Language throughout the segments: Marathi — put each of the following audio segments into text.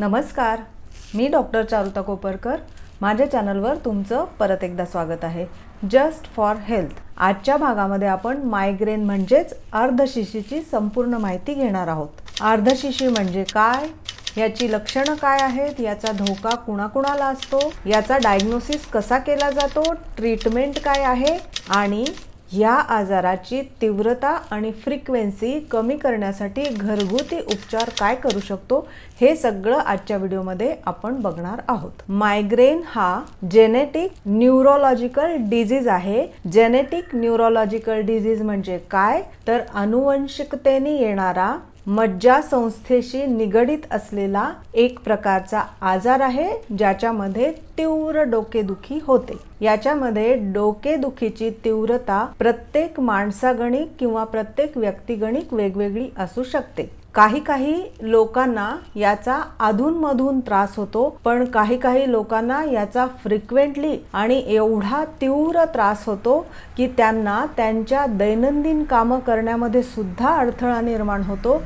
नमस्कार मी डॉक्टर चारुता कोपरकर माझ्या चॅनलवर तुमचं परत एकदा स्वागत आहे जस्ट फॉर हेल्थ आजच्या भागामध्ये आपण मायग्रेन म्हणजेच अर्धशिशीची संपूर्ण माहिती घेणार आहोत अर्धशिशी म्हणजे काय याची लक्षणं काय आहेत याचा धोका कुणाकुणाला असतो याचा डायग्नोसिस कसा केला जातो ट्रीटमेंट काय आहे आणि या आजाराची तीव्रता आणि फ्रिक्वेन्सी कमी करण्यासाठी घरगुती उपचार काय करू शकतो हे सगळं आजच्या व्हिडिओमध्ये आपण बघणार आहोत मायग्रेन हा जेनेटिक न्यूरोलॉजिकल डिझीज आहे जेनेटिक न्यूरोलॉजिकल डिझीज म्हणजे काय तर अनुवंशिकतेने येणारा मज्जा संस्थेशी निगडित असलेला एक प्रकारचा आजार आहे ज्याच्यामध्ये तीव्र डोकेदुखी होते याच्यामध्ये डोकेदुखीची तीव्रता प्रत्येक माणसागणिक किंवा प्रत्येक व्यक्तिगणिक वेगवेगळी असू शकते काही काही लोकांना याचा अधूनमधून त्रास होतो पण काही काही लोकांना याचा फ्रिक्वेंटली आणि एवढा तीव्र त्रास होतो की त्यांना त्यांच्या दैनंदिन कामं करण्यामध्ये सुद्धा अडथळा निर्माण होतो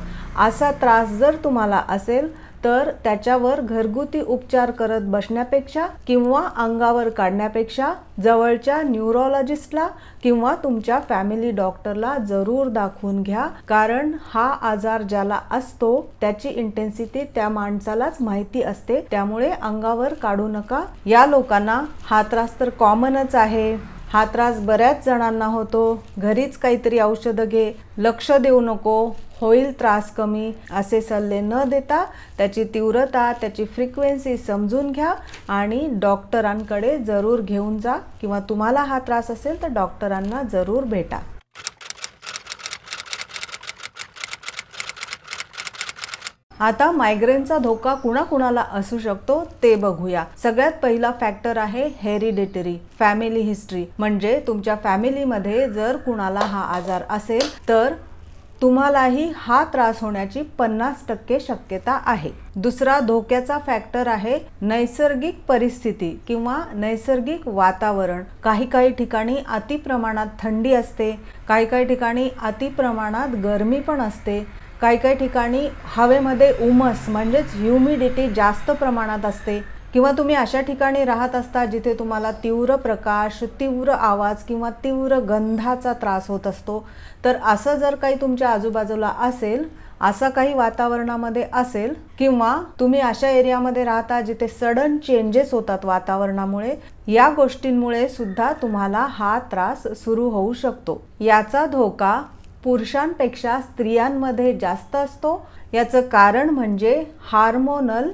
असा त्रास जर तुम्हाला असेल तर त्याच्यावर घरगुती उपचार करत बसण्यापेक्षा किंवा अंगावर काढण्यापेक्षा जवळच्या न्यूरोलॉजिस्टला किंवा तुमच्या फॅमिली डॉक्टरला जरूर दाखवून घ्या कारण हा आजार ज्याला असतो त्याची इंटेन्सिटी त्या माणसालाच माहिती असते त्यामुळे अंगावर काढू नका या लोकांना हा त्रास तर कॉमनच आहे हा त्रास बऱ्याच जणांना होतो घरीच काहीतरी औषधं घे लक्ष देऊ नको होईल त्रास कमी असे सल्ले न देता त्याची तीव्रता त्याची फ्रिक्वेन्सी समजून घ्या आणि डॉक्टरांकडे जरूर घेऊन जा किंवा तुम्हाला हा त्रास असेल तर डॉक्टरांना जरूर भेटा आता मायग्रेनचा धोका कुणाकुणाला असू शकतो ते बघूया सगळ्यात पहिला फॅक्टर आहे हेरिडेटरी फॅमिली हिस्ट्री म्हणजे तुमच्या फॅमिलीमध्ये जर कुणाला हा आजार असेल तर तुम्हालाही हा त्रास होण्याची पन्नास टक्के शक्यता आहे दुसरा धोक्याचा फॅक्टर आहे नैसर्गिक परिस्थिती किंवा नैसर्गिक वातावरण काही काही ठिकाणी अतिप्रमाणात थंडी असते काही काही ठिकाणी अतिप्रमाणात गरमी पण असते काही काही ठिकाणी हवेमध्ये उमस म्हणजेच ह्युमिडिटी जास्त प्रमाणात असते किंवा तुम्ही अशा ठिकाणी राहत असता जिथे तुम्हाला तीव्र प्रकाश तीव्र आवाज किंवा तीव्र गंधाचा त्रास होत असतो तर असं जर काही तुमच्या आजूबाजूला असेल असं काही वातावरणामध्ये असेल किंवा तुम्ही अशा एरियामध्ये राहता जिथे सडन चेंजेस होतात वातावरणामुळे या गोष्टींमुळे सुद्धा तुम्हाला हा त्रास सुरू होऊ शकतो याचा धोका पुरुषांपेक्षा स्त्रियांमध्ये जास्त असतो याचं कारण म्हणजे हार्मोनल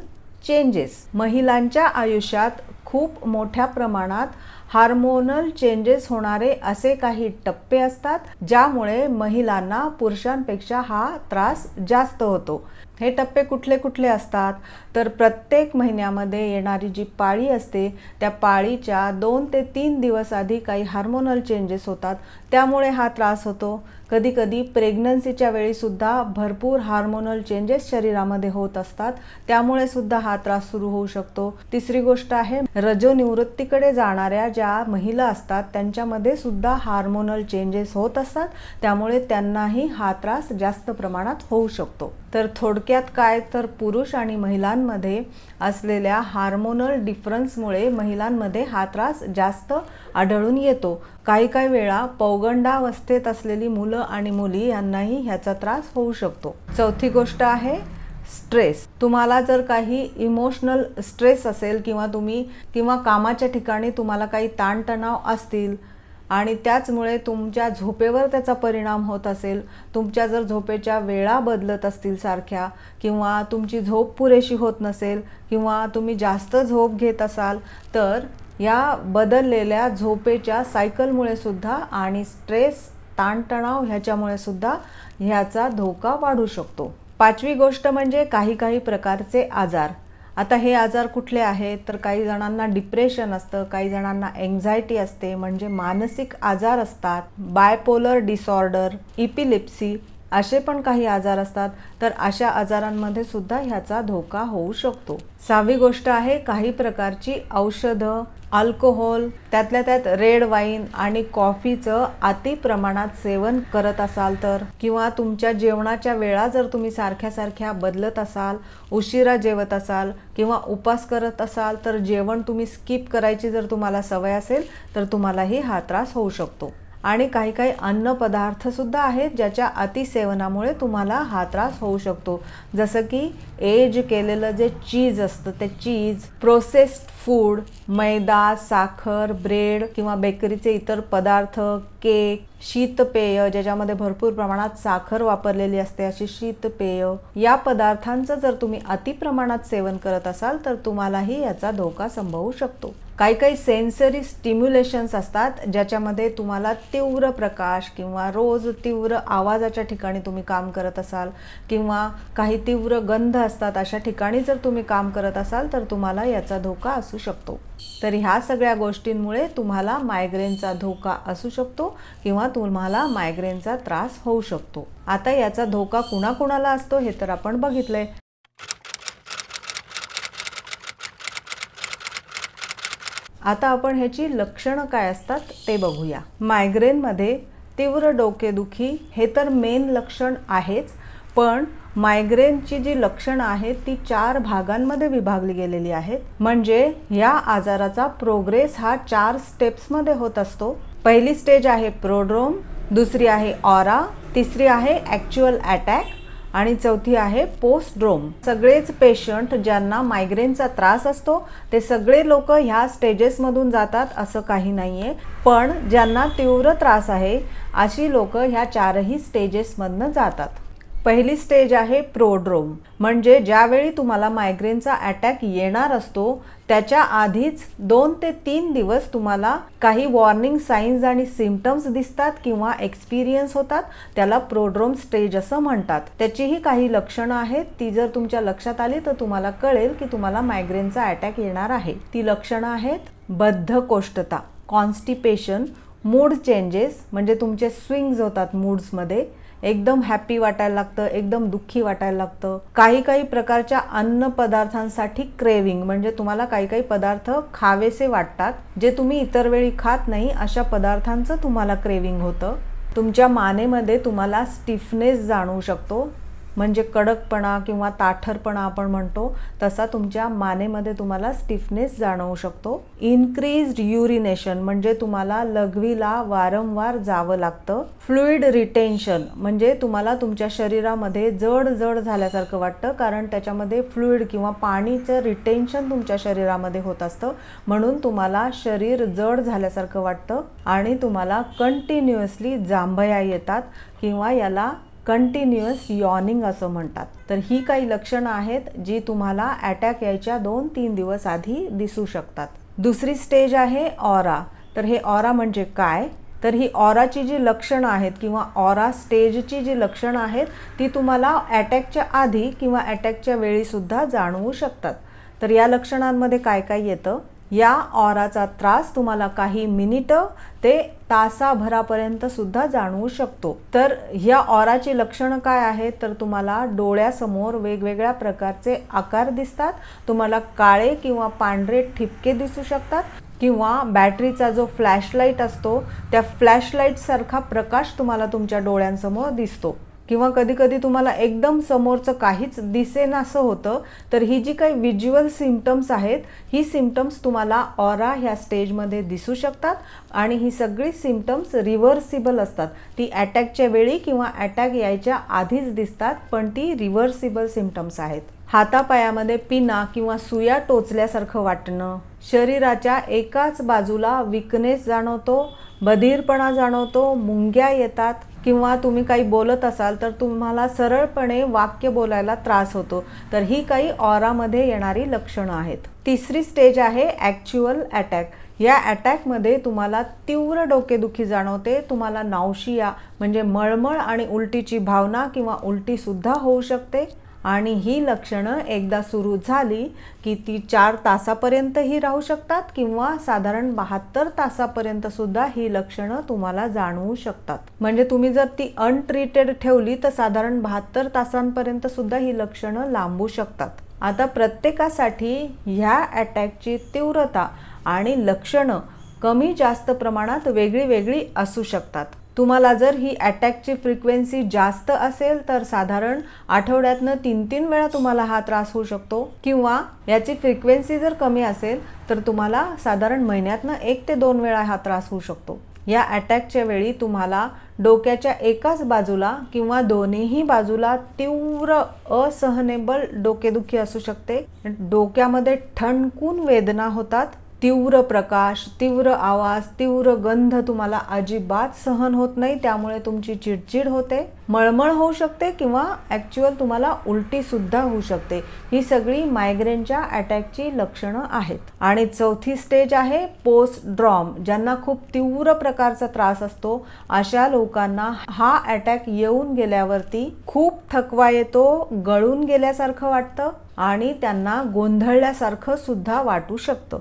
चेंजेस महिलांच्या आयुष्यात खूप मोठ्या प्रमाणात हार्मोनल चेंजेस होणारे असे काही टप्पे असतात ज्यामुळे महिलांना पुरुषांपेक्षा हा त्रास जास्त होतो हे टप्पे कुठले कुठले असतात तर प्रत्येक महिन्यामध्ये येणारी जी पाळी असते त्या पाळीच्या दोन ते तीन दिवस आधी काही हार्मोनल चेंजेस होतात त्यामुळे हा त्रास होतो कधी कधी प्रेग्नन्सीच्या वेळीसुद्धा भरपूर हार्मोनल चेंजेस शरीरामध्ये होत असतात त्यामुळे सुद्धा हा त्रास सुरू होऊ शकतो तिसरी गोष्ट आहे रजोनिवृत्तीकडे जाणाऱ्या ज्या महिला असतात त्यांच्यामध्ये सुद्धा हार्मोनल चेंजेस होत असतात त्यामुळे त्यांनाही हा त्रास जास्त प्रमाणात होऊ शकतो तर थोडक्यात काय तर पुरुष आणि महिलांमध्ये असलेल्या हार्मोनल डिफरन्समुळे महिलांमध्ये हा त्रास जास्त आढळून येतो काही काही वेळा पौगंडावस्थेत असलेली मुलं आणि मुली यांनाही ह्याचा त्रास होऊ शकतो चौथी गोष्ट आहे स्ट्रेस तुम्हाला जर काही इमोशनल स्ट्रेस असेल किंवा तुम्ही किंवा कामाच्या ठिकाणी तुम्हाला काही ताणतणाव असतील आणि त्याचमुळे तुमच्या झोपेवर त्याचा परिणाम होत असेल तुमच्या जर झोपेच्या वेळा बदलत असतील सारख्या किंवा तुमची झोप पुरेशी होत नसेल किंवा तुम्ही जास्त झोप घेत असाल तर या बदललेल्या झोपेच्या सायकलमुळे सुद्धा आणि स्ट्रेस ताणतणाव ह्याच्यामुळे सुद्धा ह्याचा धोका वाढू शकतो पाचवी गोष्ट म्हणजे काही काही प्रकारचे आजार आता हे आजार कुठले आहेत तर काही जणांना डिप्रेशन असतं काही जणांना एन्झायटी असते म्हणजे मानसिक आजार असतात बायपोलर डिसऑर्डर इपिलिप्सी असे पण काही आजार असतात तर अशा आजारांमध्ये सुद्धा ह्याचा धोका होऊ शकतो सहावी गोष्ट आहे काही प्रकारची औषधं अल्कोहोल त्यातल्या त्यात रेड वाईन आणि कॉफीचं अति प्रमाणात सेवन करत असाल तर किंवा तुमच्या जेवणाच्या वेळा जर तुम्ही सारख्या सारख्या बदलत असाल उशिरा जेवत असाल किंवा उपास करत असाल तर जेवण तुम्ही स्किप करायची जर तुम्हाला सवय असेल तर तुम्हालाही हा त्रास होऊ शकतो आणि काही काही अन्न सुद्धा आहेत ज्याच्या अतिसेवनामुळे तुम्हाला हा त्रास होऊ शकतो जसं की एज केलेलं जे चीज असतं ते चीज प्रोसेस्ड फूड मैदा साखर ब्रेड किंवा बेकरीचे इतर पदार्थ केक शीतपेय ज्याच्यामध्ये भरपूर प्रमाणात साखर वापरलेली असते अशी शीतपेय या पदार्थांचं जर तुम्ही अतिप्रमाणात सेवन करत असाल तर तुम्हालाही याचा धोका संभवू शकतो काही काही सेन्सरी स्टिम्युलेशन्स असतात ज्याच्यामध्ये तुम्हाला तीव्र प्रकाश किंवा रोज तीव्र आवाजाच्या ठिकाणी तुम्ही काम करत असाल किंवा काही तीव्र गंध असतात अशा ठिकाणी जर तुम्ही काम करत असाल तर तुम्हाला याचा धोका असू शकतो तर ह्या सगळ्या गोष्टींमुळे तुम्हाला मायग्रेनचा धोका असू शकतो किंवा तुम्हाला मायग्रेनचा त्रास होऊ शकतो आता याचा धोका कुणाकुणाला असतो हे तर आपण बघितलंय आता आपण ह्याची लक्षणं काय असतात ते बघूया मायग्रेनमध्ये तीव्र डोकेदुखी हे तर मेन लक्षण आहेच पण मायग्रेनची जी लक्षणं आहेत ती चार भागांमध्ये विभागली गेलेली आहेत म्हणजे या आजाराचा प्रोग्रेस हा चार स्टेप्समध्ये होत असतो पहिली स्टेज आहे प्रोड्रोम दुसरी आहे ऑरा तिसरी आहे ॲक्च्युअल अटॅक आणि चौथी आहे पोस्ट ड्रोम सगळेच पेशंट ज्यांना मायग्रेनचा त्रास असतो ते सगळे लोक ह्या स्टेजेसमधून जातात असं काही नाही आहे पण ज्यांना तीव्र त्रास आहे अशी लोक ह्या चारही स्टेजेसमधनं जातात पहिली स्टेज आहे प्रोड्रोम म्हणजे ज्यावेळी तुम्हाला मायग्रेनचा अटॅक येणार असतो त्याच्या आधीच दोन ते तीन दिवस तुम्हाला काही वॉर्निंग साईन्स आणि सिमटम्स दिसतात किंवा एक्सपिरियन्स होतात त्याला प्रोड्रोम स्टेज असं म्हणतात त्याचीही काही लक्षणं आहेत ती जर तुमच्या लक्षात आली तर तुम्हाला कळेल की तुम्हाला मायग्रेनचा अटॅक येणार आहे ती लक्षणं आहेत बद्धकोष्ठता कॉन्स्टिपेशन मूड चेंजेस म्हणजे तुमचे स्विंग्ज होतात मूड्समध्ये एकदम हॅपी वाटायला लागतं एकदम दुःखी वाटायला लागतं काही काही प्रकारच्या अन्न पदार्थांसाठी क्रेविंग म्हणजे तुम्हाला काही काही पदार्थ खावेसे वाटतात जे तुम्ही इतर वेळी खात नाही अशा पदार्थांचं तुम्हाला क्रेविंग होतं तुमच्या मानेमध्ये तुम्हाला स्टिफनेस जाणवू शकतो म्हणजे कडकपणा किंवा ताठरपणा आपण म्हणतो तसा तुमच्या मानेमध्ये तुम्हाला स्टिफनेस जाणवू शकतो इनक्रीज्ड युरिनेशन म्हणजे तुम्हाला लघवीला वारंवार जावं लागतं फ्लुईड रिटेन्शन म्हणजे तुम्हाला तुमच्या शरीरामध्ये जड जड झाल्यासारखं वाटतं कारण त्याच्यामध्ये फ्लुईड किंवा पाणीचं रिटेन्शन तुमच्या शरीरामध्ये होत असतं म्हणून तुम्हाला शरीर जड झाल्यासारखं वाटतं आणि तुम्हाला कंटिन्युअसली जांभया येतात किंवा याला कंटिन्युअस यॉनिंग असं म्हणतात तर ही काही लक्षणं आहेत जी तुम्हाला अटॅक यायच्या दोन तीन दिवस आधी दिसू शकतात दुसरी स्टेज आहे ऑरा तर हे ऑरा म्हणजे काय तर ही ऑराची जी लक्षणं आहेत किंवा ऑरा स्टेजची जी लक्षणं आहेत ती तुम्हाला अटॅकच्या आधी किंवा अटॅकच्या वेळीसुद्धा जाणवू शकतात तर या लक्षणांमध्ये काय काय येतं या ऑराचा त्रास तुम्हाला काही मिनिटं ते तासाभरापर्यंत सुद्धा जाणवू शकतो तर या ओराची लक्षणं काय आहेत तर तुम्हाला डोळ्यासमोर वेगवेगळ्या प्रकारचे आकार दिसतात तुम्हाला काळे किंवा पांढरे ठिपके दिसू शकतात किंवा बॅटरीचा जो फ्लॅशलाईट असतो त्या फ्लॅशलाईटसारखा प्रकाश तुम्हाला तुमच्या डोळ्यांसमोर दिसतो किंवा कधीकधी तुम्हाला एकदम समोरचं काहीच असं होतं तर ही जी काही विज्युअल सिमटम्स आहेत ही सिमटम्स तुम्हाला ऑरा ह्या स्टेजमध्ये दिसू शकतात आणि ही सगळी सिमटम्स रिव्हर्सिबल असतात ती अटॅकच्या वेळी किंवा अटॅक यायच्या आधीच दिसतात पण ती रिव्हर्सिबल सिमटम्स आहेत हातापायामध्ये पिना किंवा सुया टोचल्यासारखं वाटणं शरीराच्या एकाच बाजूला विकनेस जाणवतो बधीरपणा जाणवतो मुंग्या येतात किंवा तुम्ही काही बोलत असाल तर तुम्हाला सरळपणे वाक्य बोलायला त्रास होतो तर ही काही ऑरामध्ये येणारी लक्षणं आहेत तिसरी स्टेज आहे ॲक्च्युअल अटॅक या अटॅकमध्ये तुम्हाला तीव्र डोकेदुखी जाणवते तुम्हाला नावशिया म्हणजे मळमळ आणि उलटीची भावना किंवा उलटीसुद्धा होऊ शकते आणि ही लक्षणं एकदा सुरू झाली की ती चार तासापर्यंतही राहू शकतात किंवा साधारण बहात्तर तासापर्यंतसुद्धा ही लक्षणं तुम्हाला जाणवू शकतात म्हणजे तुम्ही जर ती अनट्रीटेड ठेवली तर साधारण बहात्तर तासांपर्यंतसुद्धा ही लक्षणं लांबू शकतात आता प्रत्येकासाठी ह्या अटॅकची तीव्रता आणि लक्षणं कमी जास्त प्रमाणात वेगळी वेगळी असू शकतात तुम्हाला जर ही अटॅकची फ्रिक्वेन्सी जास्त असेल तर साधारण आठवड्यातनं तीन तीन वेळा तुम्हाला हा त्रास होऊ शकतो किंवा याची फ्रिक्वेन्सी जर कमी असेल तर तुम्हाला साधारण महिन्यातनं एक ते दोन वेळा हा त्रास होऊ शकतो या अटॅकच्या वेळी तुम्हाला डोक्याच्या एकाच बाजूला किंवा दोन्हीही बाजूला तीव्र असहनेबल डोकेदुखी असू शकते डोक्यामध्ये ठणकून वेदना होतात तीव्र प्रकाश तीव्र आवाज तीव्र गंध तुम्हाला अजिबात सहन होत नाही त्यामुळे तुमची चिडचिड होते मळमळ होऊ शकते किंवा ऍक्च्युअल तुम्हाला उलटी सुद्धा होऊ शकते ही सगळी मायग्रेनच्या अटॅकची लक्षणं आहेत आणि चौथी स्टेज आहे पोस्ट ड्रॉम ज्यांना खूप तीव्र प्रकारचा त्रास असतो अशा लोकांना हा अटॅक येऊन गेल्यावरती खूप थकवा येतो गळून गेल्यासारखं वाटतं आणि त्यांना गोंधळल्यासारखं सुद्धा वाटू शकतं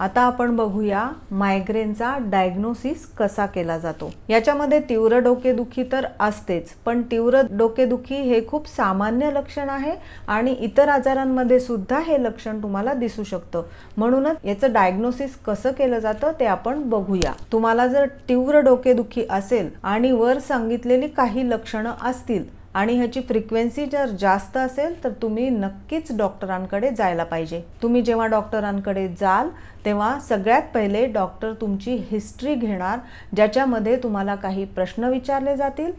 आता आपण बघूया मायग्रेनचा डायग्नोसिस कसा केला जातो याच्यामध्ये तीव्र डोकेदुखी तर असतेच पण तीव्र डोकेदुखी हे खूप सामान्य लक्षण आहे आणि इतर आजारांमध्ये सुद्धा हे लक्षण तुम्हाला दिसू शकतं म्हणूनच याचं डायग्नोसिस कसं केलं जातं ते आपण बघूया तुम्हाला जर तीव्र डोकेदुखी असेल आणि वर सांगितलेली काही लक्षणं असतील आणि ह्याची फ्रिक्वेन्सी जर जास्त असेल तर तुम्ही नक्कीच डॉक्टरांकडे जायला पाहिजे तुम्ही जेव्हा डॉक्टरांकडे जाल तेव्हा सगळ्यात पहिले डॉक्टर तुमची हिस्ट्री घेणार ज्याच्यामध्ये तुम्हाला काही प्रश्न विचारले जातील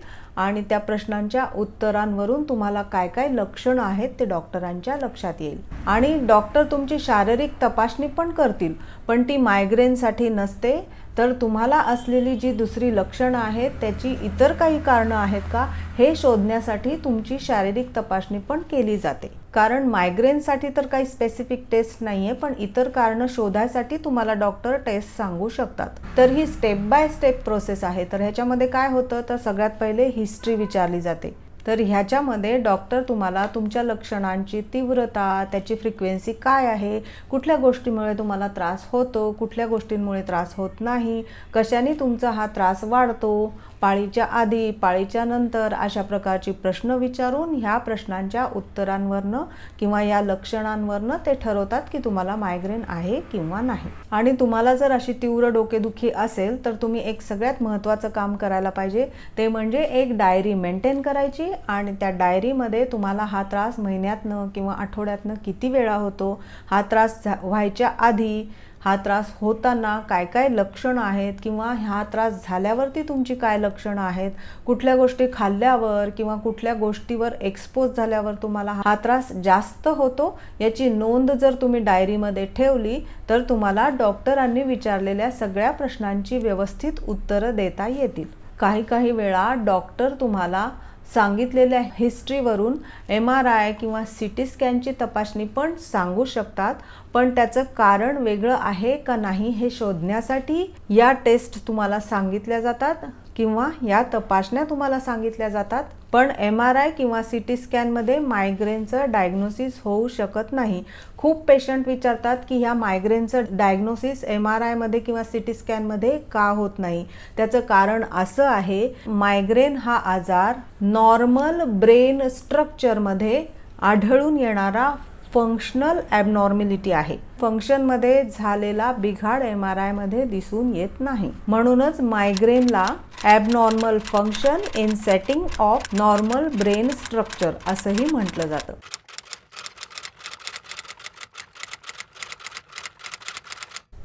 आणि त्या प्रश्नांच्या उत्तरांवरून तुम्हाला काय काय लक्षणं आहेत ते डॉक्टरांच्या लक्षात येईल आणि डॉक्टर तुमची शारीरिक तपासणी पण करतील पण ती मायग्रेनसाठी नसते तर तुम्हाला असलेली जी दुसरी लक्षणं आहेत त्याची इतर काही कारणं आहेत का हे शोधण्यासाठी तुमची शारीरिक तपासणी पण केली जाते कारण मायग्रेनसाठी तर काही स्पेसिफिक टेस्ट नाही आहे पण इतर कारणं शोधायसाठी तुम्हाला डॉक्टर टेस्ट सांगू शकतात तर ही स्टेप बाय स्टेप प्रोसेस आहे तर ह्याच्यामध्ये काय होतं तर सगळ्यात पहिले हिस्ट्री विचारली जाते तर ह्याच्यामध्ये डॉक्टर तुम्हाला तुमच्या लक्षणांची तीव्रता त्याची फ्रिक्वेन्सी काय आहे कुठल्या गोष्टीमुळे तुम्हाला त्रास होतो कुठल्या गोष्टींमुळे त्रास होत नाही कशाने तुमचा हा त्रास वाढतो पाळीच्या आधी पाळीच्या नंतर अशा प्रकारची प्रश्न विचारून ह्या प्रश्नांच्या उत्तरांवरनं किंवा या लक्षणांवरनं ते ठरवतात की तुम्हाला मायग्रेन आहे किंवा नाही आणि तुम्हाला जर अशी तीव्र डोकेदुखी असेल तर तुम्ही एक सगळ्यात महत्त्वाचं काम करायला पाहिजे ते म्हणजे एक डायरी मेंटेन करायची आणि त्या डायरीमध्ये तुम्हाला हा त्रास महिन्यातनं किंवा आठवड्यातनं किती वेळा होतो हा त्रास व्हायच्या आधी हा त्रास होताना काय काय लक्षणं आहेत किंवा हा त्रास झाल्यावरती तुमची काय लक्षणं आहेत कुठल्या गोष्टी खाल्ल्यावर किंवा कुठल्या गोष्टीवर एक्सपोज झाल्यावर तुम्हाला हा त्रास जास्त होतो याची नोंद जर तुम्ही डायरीमध्ये ठेवली तर तुम्हाला डॉक्टरांनी विचारलेल्या सगळ्या प्रश्नांची व्यवस्थित उत्तरं देता येतील काही काही वेळा डॉक्टर तुम्हाला सांगितलेल्या हिस्ट्रीवरून एम आर आय किंवा सी टी स्कॅनची तपासणी पण सांगू शकतात पण त्याचं कारण वेगळं आहे का नाही हे शोधण्यासाठी या टेस्ट तुम्हाला सांगितल्या जातात किंवा या तपासण्या तुम्हाला सांगितल्या जातात पण एम आर आय किंवा सी टी स्कॅनमध्ये मायग्रेनचं डायग्नोसिस होऊ शकत नाही खूप पेशंट विचारतात की ह्या मायग्रेनचं डायग्नोसिस एम आर आयमध्ये किंवा सी टी स्कॅनमध्ये का होत नाही त्याचं कारण असं आहे मायग्रेन हा आजार नॉर्मल ब्रेन स्ट्रक्चरमध्ये आढळून येणारा फंक्शनल ॲबनॉर्मॅलिटी आहे फंक्शनमध्ये झालेला बिघाड एम आर आयमध्ये दिसून येत नाही म्हणूनच मायग्रेनला abnormal function in setting of normal brain structure असंही म्हटलं जातं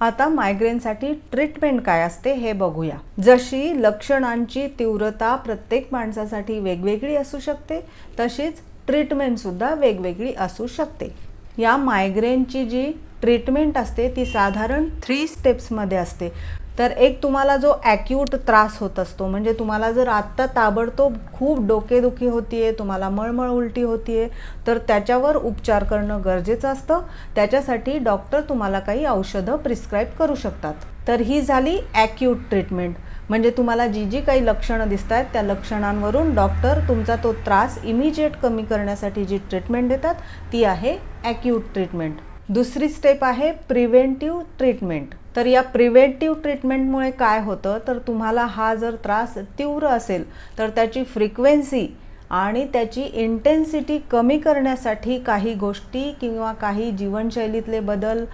आता मायग्रेनसाठी ट्रीटमेंट काय असते हे बघूया जशी लक्षणांची तीव्रता प्रत्येक माणसासाठी वेगवेगळी असू शकते तशीच ट्रीटमेंट सुद्धा वेगवेगळी असू शकते या मायग्रेनची जी ट्रीटमेंट असते ती साधारण थ्री स्टेप्समध्ये असते तर एक तुम्हाला जो ॲक्यूट त्रास होत असतो म्हणजे तुम्हाला जर आत्ता ताबडतोब खूप डोकेदुखी होतीये तुम्हाला मळमळ उलटी होतीये तर त्याच्यावर उपचार करणं गरजेचं असतं त्याच्यासाठी डॉक्टर तुम्हाला काही औषधं प्रिस्क्राईब करू शकतात तर ही झाली ॲक्यूट ट्रीटमेंट म्हणजे तुम्हाला जी जी काही लक्षणं दिसत आहेत त्या लक्षणांवरून डॉक्टर तुमचा तो त्रास इमिजिएट कमी करण्यासाठी जी ट्रीटमेंट देतात ती आहे ॲक्यूट ट्रीटमेंट दुसरी स्टेप आहे प्रिव्हेंटिव्ह ट्रीटमेंट तर या प्रिव्हेंटिव्ह ट्रीटमेंटमुळे काय होतं तर तुम्हाला हा जर त्रास तीव्र असेल तर त्याची फ्रिक्वेन्सी आणि त्याची इंटेन्सिटी कमी करण्यासाठी काही गोष्टी किंवा काही जीवनशैलीतले बदल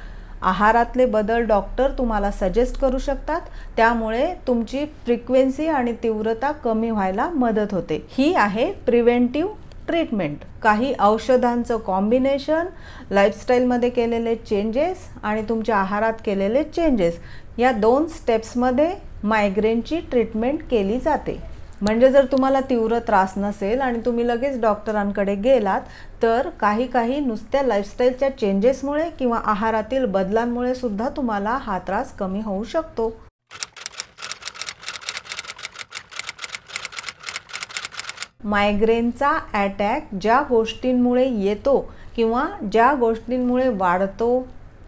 आहारातले बदल डॉक्टर तुम्हाला सजेस्ट करू शकतात त्यामुळे तुमची फ्रिक्वेन्सी आणि तीव्रता कमी व्हायला मदत होते ही आहे प्रिव्हेंटिव्ह ट्रीटमेंट काही औषधांचं कॉम्बिनेशन लाईफस्टाईलमध्ये केलेले चेंजेस आणि तुमच्या आहारात केलेले चेंजेस या दोन स्टेप्समध्ये मायग्रेनची ट्रीटमेंट केली जाते म्हणजे जर तुम्हाला तीव्र त्रास नसेल आणि तुम्ही लगेच डॉक्टरांकडे गेलात तर काही काही नुसत्या लाईफस्टाईलच्या चेंजेसमुळे किंवा आहारातील बदलांमुळे सुद्धा तुम्हाला हा त्रास कमी होऊ शकतो मायग्रेनचा ॲटॅक ज्या गोष्टींमुळे येतो किंवा ज्या गोष्टींमुळे वाढतो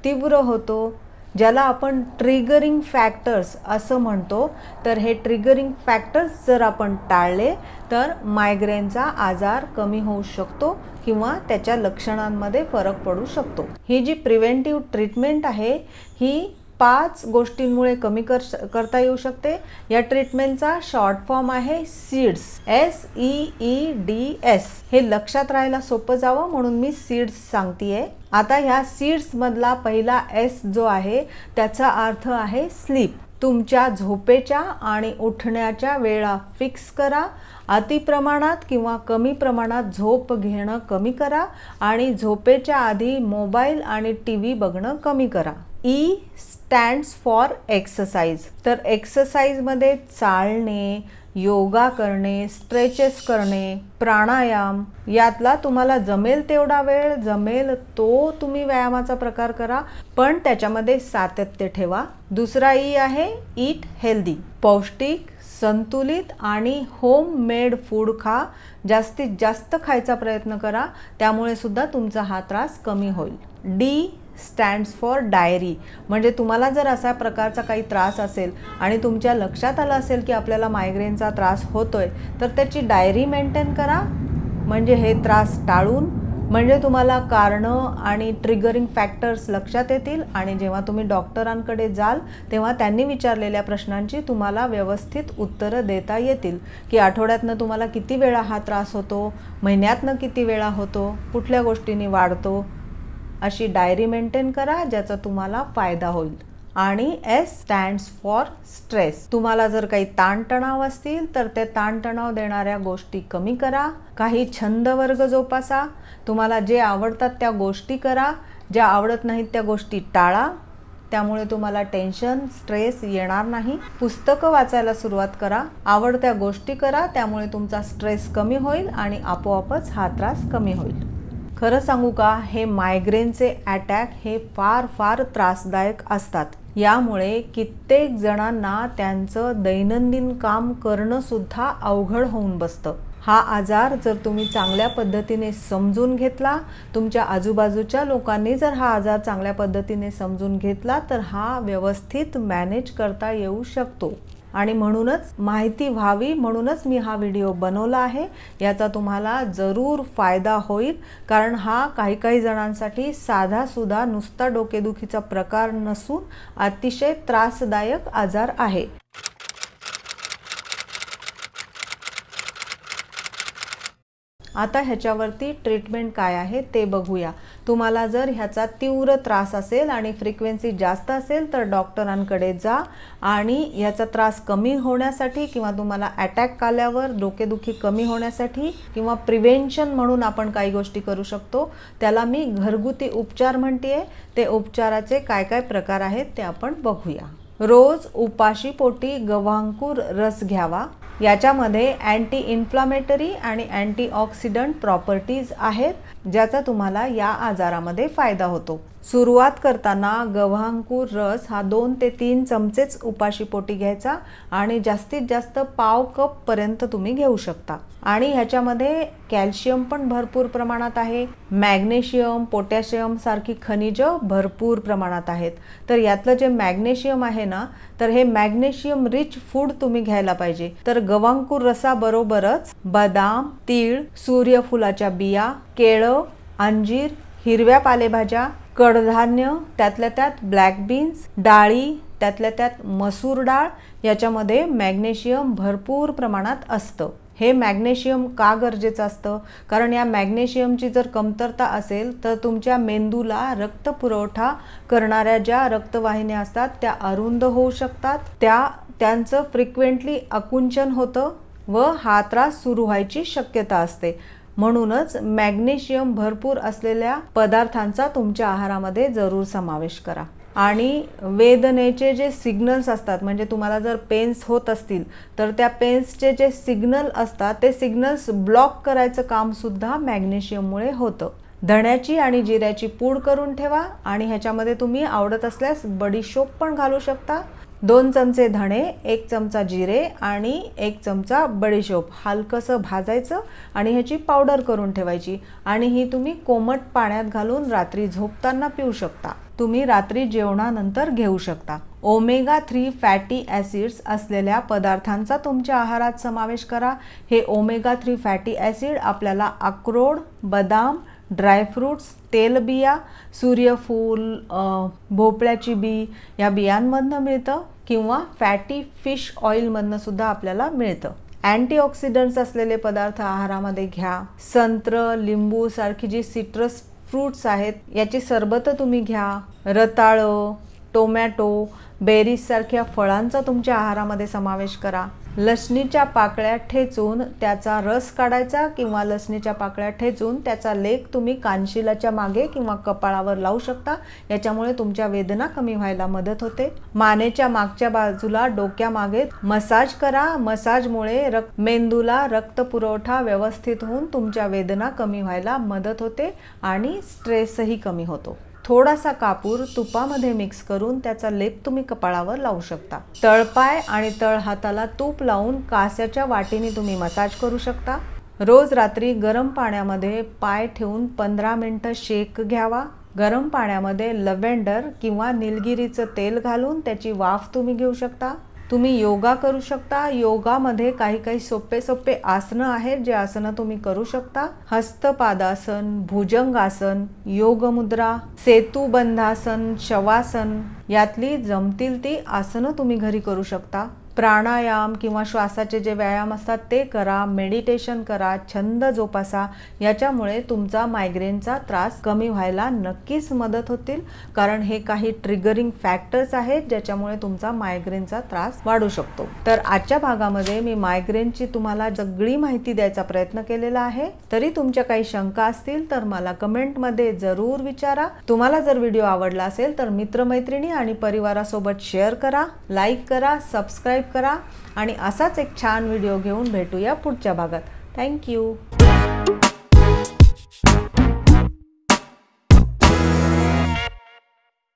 तीव्र होतो ज्याला आपण ट्रिगरिंग फॅक्टर्स असं म्हणतो तर हे ट्रिगरिंग फॅक्टर्स जर आपण टाळले तर मायग्रेनचा आजार कमी होऊ शकतो किंवा त्याच्या लक्षणांमध्ये फरक पडू शकतो ही जी प्रिव्हेंटिव्ह ट्रीटमेंट आहे ही पाच गोष्टींमुळे कमी कर करता येऊ शकते या ट्रीटमेंटचा शॉर्ट फॉर्म आहे seeds S E E D S हे लक्षात राहायला सोपं जावं म्हणून मी सीड्स सांगतेय आता ह्या सीड्समधला पहिला एस जो आहे त्याचा अर्थ आहे स्लीप तुमच्या झोपेच्या आणि उठण्याच्या वेळा फिक्स करा अतिप्रमाणात किंवा कमी प्रमाणात झोप घेणं कमी करा आणि झोपेच्या आधी मोबाईल आणि टी व्ही बघणं कमी करा E e stands for exercise तर एक्सरसाइजमध्ये चालणे योगा करणे स्ट्रेचेस करणे प्राणायाम यातला तुम्हाला जमेल तेवढा वेळ जमेल तो तुम्ही व्यायामाचा प्रकार करा पण त्याच्यामध्ये सातत्य ठेवा दुसरा ई आहे ईट हेल्दी पौष्टिक संतुलित आणि होम मेड फूड खा जास्तीत जास्त खायचा प्रयत्न करा त्यामुळे सुद्धा तुमचा हा त्रास कमी होईल डी स्टँड्स फॉर डायरी म्हणजे तुम्हाला जर असा प्रकारचा काही त्रास असेल आणि तुमच्या लक्षात आलं असेल की आपल्याला मायग्रेनचा त्रास होतोय तर त्याची डायरी मेंटेन करा म्हणजे हे त्रास टाळून म्हणजे तुम्हाला कारणं आणि ट्रिगरिंग फॅक्टर्स लक्षात येतील आणि जेव्हा तुम्ही डॉक्टरांकडे जाल तेव्हा त्यांनी विचारलेल्या प्रश्नांची तुम्हाला व्यवस्थित उत्तरं देता येतील की आठवड्यातनं तुम्हाला किती वेळा हा त्रास होतो महिन्यातनं किती वेळा होतो कुठल्या गोष्टींनी वाढतो अशी डायरी मेंटेन करा ज्याचा तुम्हाला फायदा होईल आणि एस स्टँड्स फॉर स्ट्रेस तुम्हाला जर काही ताणतणाव असतील तर ते ताणतणाव देणाऱ्या गोष्टी कमी करा काही छंद वर्ग जोपासा तुम्हाला जे आवडतात त्या गोष्टी करा ज्या आवडत नाहीत त्या गोष्टी टाळा त्यामुळे तुम्हाला टेन्शन स्ट्रेस येणार नाही पुस्तकं वाचायला सुरुवात करा आवडत्या गोष्टी करा त्यामुळे तुमचा स्ट्रेस कमी होईल आणि आपोआपच हा त्रास कमी होईल खरं सांगू का हे मायग्रेनचे अटॅक हे फार फार त्रासदायक असतात यामुळे कित्येक जणांना त्यांचं दैनंदिन काम करणंसुद्धा अवघड होऊन बसतं हा आजार जर तुम्ही चांगल्या पद्धतीने समजून घेतला तुमच्या आजूबाजूच्या लोकांनी जर हा आजार चांगल्या पद्धतीने समजून घेतला तर हा व्यवस्थित मॅनेज करता येऊ शकतो आणि म्हणूनच माहिती व्हावी म्हणूनच मी हा व्हिडिओ बनवला आहे याचा तुम्हाला जरूर फायदा होईल कारण हा काही काही जणांसाठी साधासुद्धा नुसता डोकेदुखीचा प्रकार नसून अतिशय त्रासदायक आजार आहे आता ह्याच्यावरती ट्रीटमेंट काय आहे ते बघूया तुम्हाला जर ह्याचा तीव्र त्रास असेल आणि फ्रिक्वेन्सी जास्त असेल तर डॉक्टरांकडे जा आणि ह्याचा त्रास कमी होण्यासाठी किंवा तुम्हाला अटॅक आल्यावर डोकेदुखी कमी होण्यासाठी किंवा प्रिव्हेन्शन म्हणून आपण काही गोष्टी करू शकतो त्याला मी घरगुती उपचार म्हणते ते उपचाराचे काय काय प्रकार आहेत ते आपण बघूया रोज उपाशीपोटी पोटी रस घ्यावा याच्यामध्ये अँटी इन्फ्लामेटरी आणि अँटीऑक्सिडंट प्रॉपर्टीज आहेत ज्याचा तुम्हाला या आजारामध्ये फायदा होतो सुरुवात करताना गव्हांकूर रस हा दोन ते तीन चमचेच उपाशीपोटी घ्यायचा आणि जास्तीत जास्त पाव पर्यंत तुम्ही घेऊ शकता आणि ह्याच्यामध्ये कॅल्शियम पण भरपूर प्रमाणात आहे मॅग्नेशियम पोटॅशियम सारखी खनिज भरपूर प्रमाणात आहेत तर यातलं जे मॅग्नेशियम आहे ना तर हे मॅग्नेशियम रिच फूड तुम्ही घ्यायला पाहिजे तर गवांकूर रसाबरोबरच बदाम तीळ सूर्यफुलाच्या बिया केळं अंजीर हिरव्या पालेभाज्या कडधान्य त्यातल्या त्यात ब्लॅक बीन्स डाळी त्यातल्या त्यात मसूर डाळ याच्यामध्ये मॅग्नेशियम भरपूर प्रमाणात असतं हे मॅग्नेशियम का गरजेचं असतं कारण या मॅग्नेशियमची जर कमतरता असेल तर तुमच्या मेंदूला रक्त पुरवठा करणाऱ्या ज्या रक्तवाहिन्या असतात त्या अरुंद होऊ शकतात त्या त्यांचं फ्रिक्वेंटली अकुंचन होतं व हा त्रास सुरू व्हायची शक्यता असते म्हणूनच मॅग्नेशियम भरपूर असलेल्या पदार्थांचा तुमच्या आहारामध्ये जरूर समावेश करा आणि वेदनेचे जे सिग्नल्स असतात म्हणजे तुम्हाला जर पेन्स होत असतील तर त्या पेन्सचे जे सिग्नल असतात ते सिग्नल्स ब्लॉक करायचं कामसुद्धा मॅग्नेशियममुळे होतं धण्याची आणि जिऱ्याची पूड करून ठेवा आणि ह्याच्यामध्ये तुम्ही आवडत असल्यास बडीशोप पण घालू शकता दोन चमचे धणे एक चमचा जिरे आणि एक चमचा बडीशोप हलकंसं भाजायचं आणि ह्याची पावडर करून ठेवायची आणि ही तुम्ही कोमट पाण्यात घालून रात्री झोपताना पिऊ शकता तुम्ही रात्री जेवणानंतर घेऊ शकता ओमेगा थ्री फॅटी ॲसिड्स असलेल्या पदार्थांचा तुमच्या आहारात समावेश करा हे ओमेगा थ्री फॅटी ॲसिड आपल्याला अक्रोड बदाम ड्रायफ्रूट्स तेलबिया सूर्यफूल भोपळ्याची बी या बियांमधनं मिळतं किंवा फॅटी फिश ऑइलमधनं सुद्धा आपल्याला मिळतं अँटीऑक्सिडंट्स असलेले पदार्थ आहारामध्ये घ्या संत्र लिंबू सारखी जी सिट्रस फ्रूट्स आहेत याची सरबत तुम्ही घ्या रताळं टोमॅटो बेरीजसारख्या फळांचा तुमच्या आहारामध्ये समावेश करा लसणीच्या पाकळ्या ठेचून त्याचा रस काढायचा किंवा लसणीच्या पाकळ्या ठेचून त्याचा लेख तुम्ही कानशिलाच्या मागे किंवा कपाळावर लावू शकता याच्यामुळे तुमच्या वेदना कमी व्हायला मदत होते मानेच्या मागच्या बाजूला डोक्यामागे मसाज करा मसाजमुळे रक मेंदूला रक्त पुरवठा व्यवस्थित होऊन तुमच्या वेदना कमी व्हायला मदत होते आणि स्ट्रेसही कमी होतो थोडासा कापूर तुपामध्ये मिक्स करून त्याचा लेप तुम्ही कपाळावर लावू शकता तळपाय आणि तळ हाताला तूप लावून कास्याच्या वाटीने तुम्ही मसाज करू शकता रोज रात्री गरम पाण्यामध्ये पाय ठेवून पंधरा मिनटं शेक घ्यावा गरम पाण्यामध्ये लव्हेंडर किंवा निलगिरीचं तेल घालून त्याची वाफ तुम्ही घेऊ शकता तुम्ही योगा करू शकता योगामध्ये काही काही सोपे सोपे आसनं आहेत जे आसनं तुम्ही करू शकता हस्तपादासन भुजंगासन योगमुद्रा सेतुबंधासन शवासन यातली जमतील ती आसनं तुम्ही घरी करू शकता प्राणायाम किंवा श्वासाचे जे व्यायाम असतात ते करा मेडिटेशन करा छंद जोपासा याच्यामुळे तुमचा मायग्रेनचा त्रास कमी व्हायला नक्कीच मदत होतील कारण हे काही ट्रिगरिंग फॅक्टर्स आहेत ज्याच्यामुळे तुमचा मायग्रेनचा त्रास वाढू शकतो तर आजच्या भागामध्ये मी मायग्रेनची तुम्हाला सगळी माहिती द्यायचा प्रयत्न केलेला आहे तरी तुमच्या काही शंका असतील तर मला कमेंटमध्ये जरूर विचारा तुम्हाला जर व्हिडिओ आवडला असेल तर मित्रमैत्रिणी आणि परिवारासोबत शेअर करा लाईक करा सबस्क्राईब करा आणि असाच एक छान व्हिडिओ घेऊन भेटूया पुढच्या भागात थँक्यू